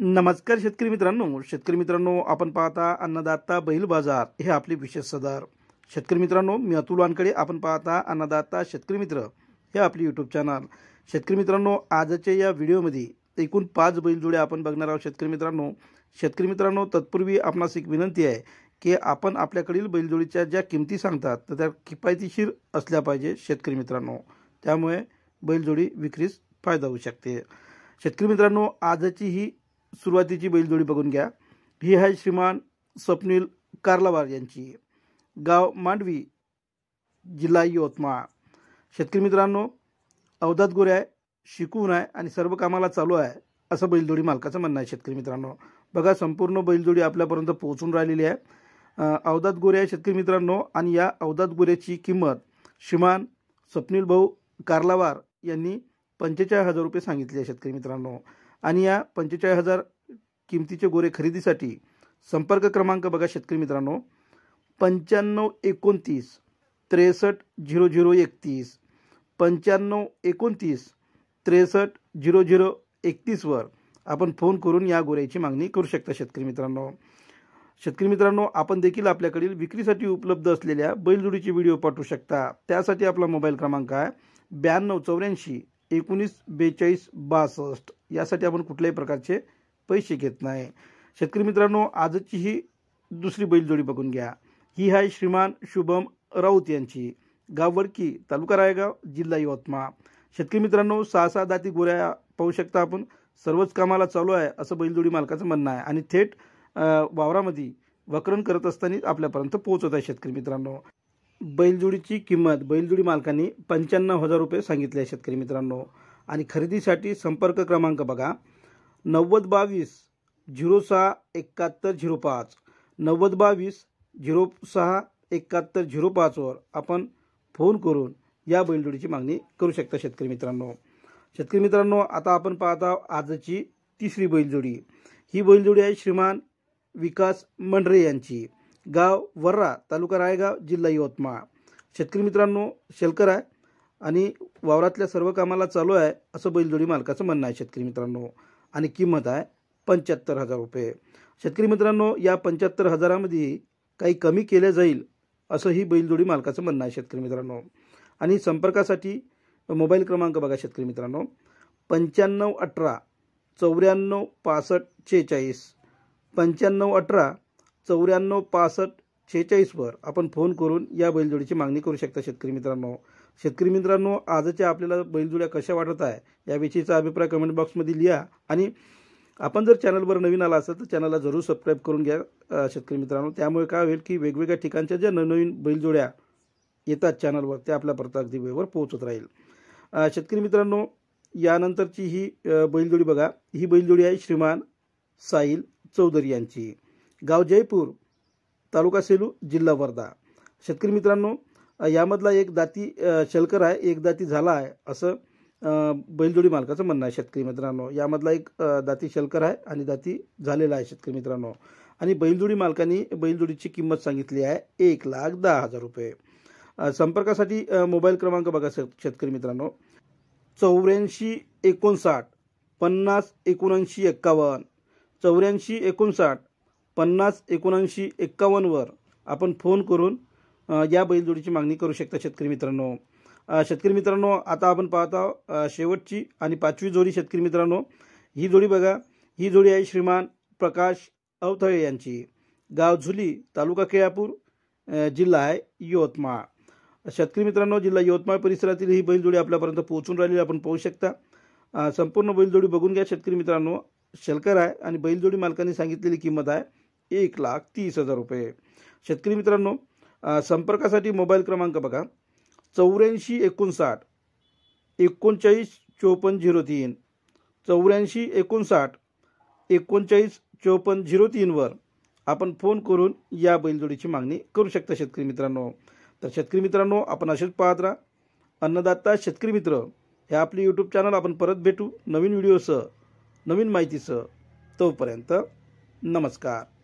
नमस्कार शेतकरी मित्रांनो शेतकरी मित्रांनो आपण पाहता अन्नदाता बैल बाजार हे आपले विशेष सदार शेतकरी मित्रांनो मी अतुल वानकडे आपण पाहता अन्नदाता शेतकरी मित्र हे आपले यूट्यूब चॅनल शेतकरी मित्रांनो आजच्या या व्हिडिओमध्ये एकूण पाच बैलजोड्या आपण बघणार आहोत शेतकरी मित्रांनो शेतकरी मित्रांनो तत्पूर्वी आपणास एक विनंती आहे की आपण आपल्याकडील बैलजोडीच्या ज्या किमती सांगतात तर त्या किफायतीशीर असल्या पाहिजे शेतकरी मित्रांनो त्यामुळे बैलजोडी विक्रीस फायदा होऊ शकते शेतकरी मित्रांनो आजची ही सुरुवातीची बैलजोडी बघून घ्या ही आहे श्रीमान स्वप्नील कार्लावार यांची गाव मांडवी जिल्हा यवतमाळ शेतकरी मित्रांनो अवधात गोरे आहे शिकून आहे आणि सर्व कामाला चालू आहे असं बैलजोडी मालकाचं म्हणणं आहे शेतकरी मित्रांनो बघा संपूर्ण बैलजोडी आपल्यापर्यंत पोहोचून राहिलेली आहे अवधात गोरे आहे शेतकरी मित्रांनो आणि या अवधात गोऱ्याची किंमत श्रीमान स्वप्नील भाऊ कार्लावार यांनी पंचेचाळीस हजार रुपये सांगितले आहे शेतकरी मित्रांनो आणि या पंचेचाळीस हजार किमतीचे गोरे खरेदीसाठी संपर्क क्रमांक बघा शेतकरी मित्रांनो पंच्याण्णव एकोणतीस त्रेसष्ट झिरो झिरो एकतीस पंच्याण्णव एकोणतीस त्रेसष्ट झिरो झिरो एकतीसवर आपण फोन करून या गोऱ्याची मागणी करू शकता शेतकरी मित्रांनो शेतकरी मित्रांनो आपण देखील आपल्याकडील विक्रीसाठी उपलब्ध असलेल्या बैलजोडीचे व्हिडिओ पाठवू शकता त्यासाठी आपला मोबाईल क्रमांक आहे ब्याण्णव चौऱ्याऐंशी एकोणीस बेचाळीस बासष्ट यासाठी आपण कुठल्याही प्रकारचे पैसे घेत नाही शेतकरी मित्रांनो आजची ही दुसरी बैलजोडी बघून घ्या ही आहे श्रीमान शुभम राऊत यांची गाव वडकी तालुका रायगाव जिल्हा यवतमाळ शेतकरी मित्रांनो सहा सहा दाती गोऱ्या पाहू शकता आपण सर्वच कामाला चालू आहे असं बैलजोडी मालकाचं म्हणणं आहे आणि थेट वावरामध्ये वक्रण करत असताना आपल्यापर्यंत पोहोचत आहे शेतकरी मित्रांनो बैलजोडीची किंमत बैलजोडी मालकांनी पंच्याण्णव हजार रुपये सांगितले आहे शेतकरी मित्रांनो आणि खरेदीसाठी संपर्क क्रमांक बघा नव्वद बावीस झिरो सहा एकाहत्तर झिरो पाच नव्वद बावीस झिरो सहा एकाहत्तर झिरो पाचवर आपण फोन करून या बैलजोडीची मागणी करू शकता शेतकरी मित्रांनो शेतकरी मित्रांनो आता आपण पाहता आजची तिसरी बैलजोडी ही बैलजोडी आहे श्रीमान विकास मंडरे यांची गाव वर्रा तालुका रायगाव जिल्हा यवतमाळ शेतकरी मित्रांनो शेलकर आहे आणि वावरातल्या सर्व कामाला चालू आहे असं बैलजोडी मालकाचं म्हणणं आहे शेतकरी मित्रांनो आणि किंमत आहे पंच्याहत्तर हजार रुपये शेतकरी मित्रांनो या पंच्याहत्तर हजारामध्ये काही कमी केले जाईल असंही बैलजोडी मालकाचं म्हणणं आहे शेतकरी मित्रांनो आणि संपर्कासाठी मोबाईल क्रमांक बघा शेतकरी मित्रांनो पंच्याण्णव अठरा चौऱ्याण्णव पासष्ट शेहेचाळीस पंच्याण्णव अठरा चौऱ्याण्णव पासष्ट शेहेचाळीसवर आपण फोन करून या बैलजोडीची मागणी करू शकता शेतकरी मित्रांनो शेतकरी मित्रांनो आजच्या आपल्याला बैलजोड्या कशा वाटत आहे याविषयीचा अभिप्राय कमेंट बॉक्समध्ये लिहा आणि आपण जर चॅनलवर नवीन आला असेल तर चॅनलला जरूर सबस्क्राईब करून घ्या शेतकरी मित्रांनो त्यामुळे काय होईल की वेगवेगळ्या ठिकाणच्या ज्या नवनवीन बैलजोड्या येतात चॅनलवर त्या आपल्यापर्यंत अगदी वेळेवर पोहोचत राहील शेतकरी मित्रांनो यानंतरची ही बैलजोडी बघा ही बैलजोडी आहे श्रीमान साहिल चौधरी यांची गाव जयपूर तालुका सेलू जिल्हा वर्धा शेतकरी मित्रांनो यामधला एक दाती शेलकर आहे एक दाती झाला आहे असं बैलजोडी मालकाचं म्हणणं आहे शेतकरी मित्रांनो यामधला एक दाती शेलकर आहे आणि दाती झालेला आहे शेतकरी मित्रांनो आणि बैलजोडी मालकांनी बैलजोडीची किंमत सांगितली आहे एक लाख दहा हजार रुपये संपर्कासाठी मोबाईल क्रमांक बघा शेतकरी मित्रांनो चौऱ्याऐंशी एकोणसाठ पन्नास एकोणऐंशी एक्कावन्न चौऱ्याऐंशी एकोणसाठ पन्नास एकोणऐंशी एक्कावन्नवर आपण फोन करून या बैलजोडीची मागणी करू शकता शेतकरी मित्रांनो शेतकरी मित्रांनो आता आपण पाहता शेवटची आणि पाचवी जोडी शेतकरी मित्रांनो ही जोडी बघा ही जोडी आहे श्रीमान प्रकाश अवथळे यांची गाव झुली तालुका केळापूर जिल्हा आहे यवतमाळ शेतकरी मित्रांनो जिल्हा यवतमाळ परिसरातील ही बैलजोडी आपल्यापर्यंत पोहोचून राहिलेली आपण पाहू शकता संपूर्ण बैलजोडी बघून घ्या शेतकरी मित्रांनो शेलकर आहे आणि बैलजोडी मालकांनी सांगितलेली किंमत आहे एक लाख तीस हजार रुपये शेतकरी मित्रांनो संपर्कासाठी मोबाईल क्रमांक बघा चौऱ्याऐंशी एकोणसाठ एकोणचाळीस चोपन्न झिरो तीन चौऱ्याऐंशी एकोणसाठ एकोणचाळीस चोपन्न झिरो तीनवर आपण फोन करून या बैलजोडीची मागणी करू शकता शेतकरी मित्रांनो तर शेतकरी मित्रांनो आपण असेच पाहत राहा अन्नदाता शेतकरी मित्र हे आपले यूट्यूब चॅनल आपण परत भेटू नवीन व्हिडिओसह नवीन माहितीसह तोपर्यंत नमस्कार